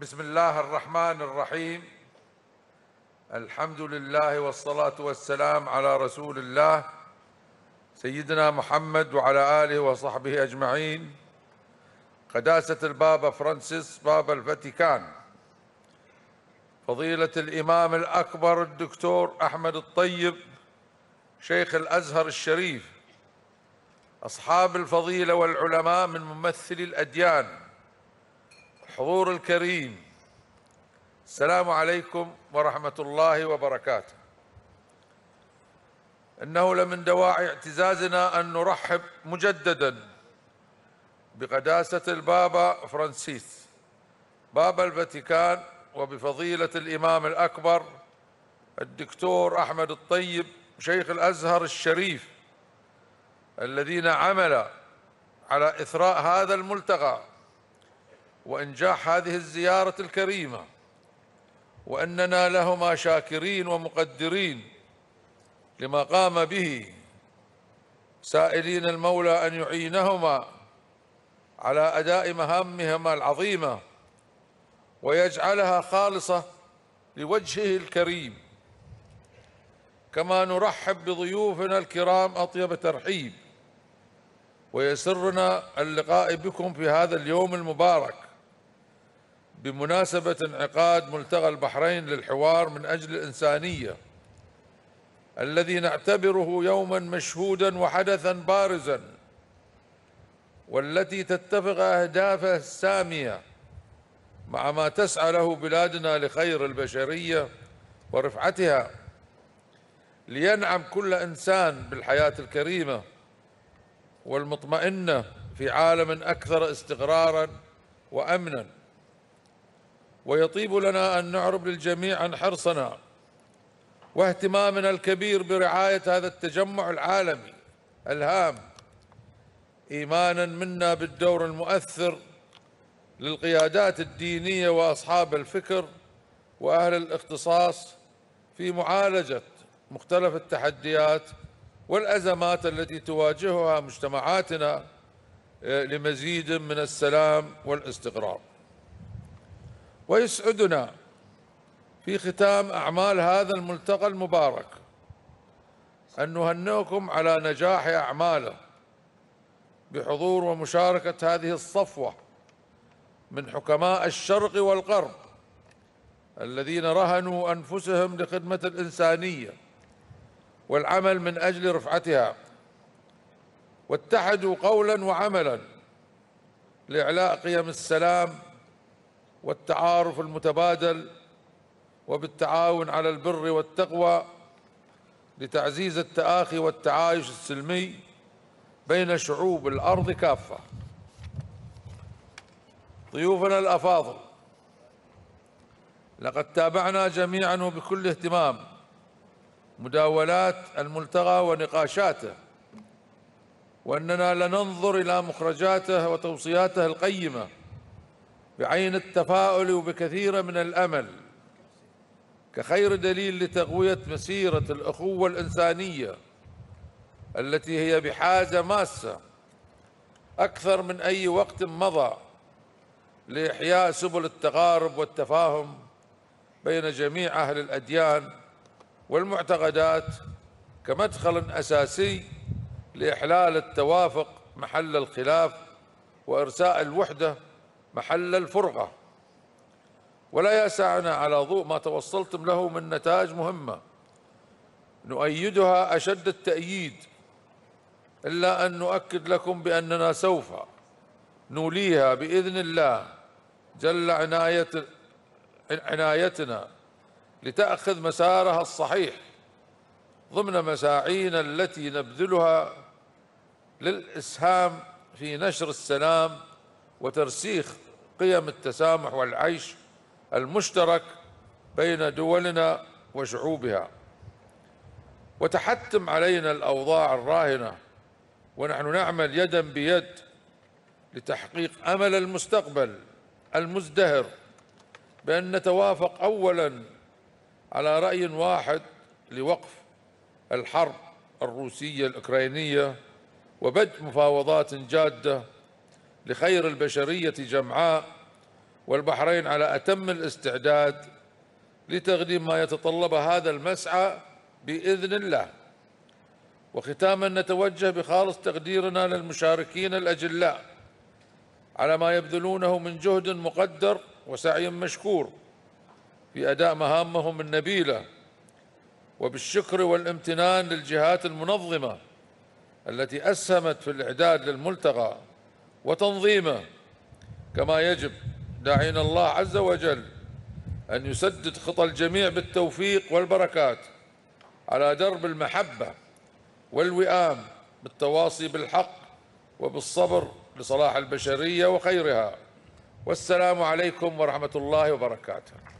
بسم الله الرحمن الرحيم الحمد لله والصلاة والسلام على رسول الله سيدنا محمد وعلى آله وصحبه أجمعين قداسة البابا فرانسيس بابا الفاتيكان فضيلة الإمام الأكبر الدكتور أحمد الطيب شيخ الأزهر الشريف أصحاب الفضيلة والعلماء من ممثلي الأديان حضور الكريم السلام عليكم ورحمة الله وبركاته إنه لمن دواعي اعتزازنا أن نرحب مجددا بقداسة البابا فرانسيس بابا الفاتيكان وبفضيلة الإمام الأكبر الدكتور أحمد الطيب شيخ الأزهر الشريف الذين عمل على إثراء هذا الملتقى وإنجاح هذه الزيارة الكريمة وأننا لهما شاكرين ومقدرين لما قام به سائلين المولى أن يعينهما على أداء مهامهما العظيمة ويجعلها خالصة لوجهه الكريم كما نرحب بضيوفنا الكرام أطيب ترحيب ويسرنا اللقاء بكم في هذا اليوم المبارك بمناسبة انعقاد ملتقى البحرين للحوار من أجل الإنسانية الذي نعتبره يوما مشهودا وحدثا بارزا والتي تتفق أهدافه السامية مع ما تسعى له بلادنا لخير البشرية ورفعتها لينعم كل إنسان بالحياة الكريمة والمطمئنة في عالم أكثر استقرارا وأمنا ويطيب لنا أن نعرب للجميع عن حرصنا واهتمامنا الكبير برعاية هذا التجمع العالمي الهام إيمانا منا بالدور المؤثر للقيادات الدينية وأصحاب الفكر وأهل الاختصاص في معالجة مختلف التحديات والأزمات التي تواجهها مجتمعاتنا آه، لمزيد من السلام والاستقرار ويسعدنا في ختام أعمال هذا الملتقى المبارك أن نهنئكم على نجاح أعماله بحضور ومشاركة هذه الصفوة من حكماء الشرق والغرب الذين رهنوا أنفسهم لخدمة الإنسانية والعمل من أجل رفعتها واتحدوا قولا وعملا لإعلاء قيم السلام والتعارف المتبادل وبالتعاون على البر والتقوى لتعزيز التآخي والتعايش السلمي بين شعوب الأرض كافة ضيوفنا الأفاضل لقد تابعنا جميعا وبكل اهتمام مداولات الملتقى ونقاشاته وأننا لننظر إلى مخرجاته وتوصياته القيمة بعين التفاؤل وبكثير من الأمل كخير دليل لتقوية مسيرة الأخوة الإنسانية التي هي بحاجة ماسة أكثر من أي وقت مضى لإحياء سبل التقارب والتفاهم بين جميع أهل الأديان والمعتقدات كمدخل أساسي لإحلال التوافق محل الخلاف وإرساء الوحدة محل الفرقة ولا يسعنا على ضوء ما توصلتم له من نتائج مهمة نؤيدها أشد التأييد إلا أن نؤكد لكم بأننا سوف نوليها بإذن الله جل عناية عنايتنا لتأخذ مسارها الصحيح ضمن مساعينا التي نبذلها للإسهام في نشر السلام وترسيخ قيم التسامح والعيش المشترك بين دولنا وشعوبها وتحتم علينا الأوضاع الراهنة ونحن نعمل يدا بيد لتحقيق أمل المستقبل المزدهر بأن نتوافق أولا على رأي واحد لوقف الحرب الروسية الأوكرانية وبدء مفاوضات جادة لخير البشرية جمعاء والبحرين على أتم الاستعداد لتقديم ما يتطلب هذا المسعى بإذن الله وختاما نتوجه بخالص تقديرنا للمشاركين الأجلاء على ما يبذلونه من جهد مقدر وسعي مشكور في أداء مهامهم النبيلة وبالشكر والامتنان للجهات المنظمة التي أسهمت في الإعداد للملتقى وتنظيمه كما يجب داعين الله عز وجل أن يسدد خطى الجميع بالتوفيق والبركات على درب المحبة والوئام بالتواصي بالحق وبالصبر لصلاح البشرية وخيرها والسلام عليكم ورحمة الله وبركاته